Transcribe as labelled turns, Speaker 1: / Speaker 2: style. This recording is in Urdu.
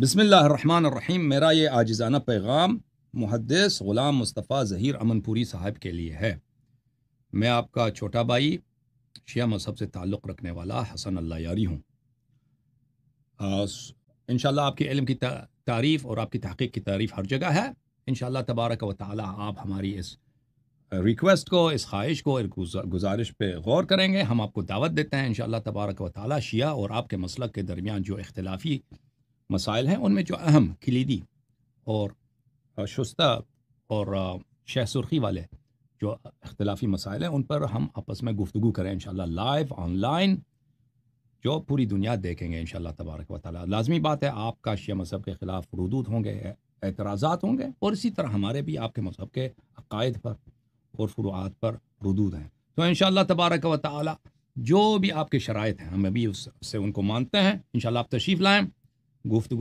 Speaker 1: بسم اللہ الرحمن الرحیم میرا یہ آجزانہ پیغام محدث غلام مصطفیٰ ظہیر امن پوری صاحب کے لیے ہے میں آپ کا چھوٹا بھائی شیعہ مذہب سے تعلق رکھنے والا حسن اللہ یاری ہوں انشاءاللہ آپ کے علم کی تعریف اور آپ کی تحقیق کی تعریف ہر جگہ ہے انشاءاللہ تبارک و تعالی آپ ہماری اس ریکویسٹ کو اس خواہش کو گزارش پہ غور کریں گے ہم آپ کو دعوت دیتے ہیں انشاءاللہ تبارک و تعالی شیعہ اور آپ کے مسلک کے درمیان جو اختلافی مسائل ہیں ان میں جو اہم کلیدی اور شستہ اور شہ سرخی والے جو اختلافی مسائل ہیں ان پر ہم آپس میں گفتگو کریں انشاءاللہ لائیو آن لائن جو پوری دنیا دیکھیں گے انشاءاللہ تبارک و تعالی لازمی بات ہے آپ کا شیعہ مذہب کے خلاف ردود ہوں گے اعتراضات ہوں گے اور اسی طرح ہمارے بھی آپ کے مذہب کے عقائد پر اور فروعات پر ردود ہیں تو انشاءاللہ تبارک و تعالی جو بھی آپ کے شرائط ہیں ہم ابھی اس سے ان کو مانتے ہیں انشاءاللہ آپ تشریف لائیں gosto do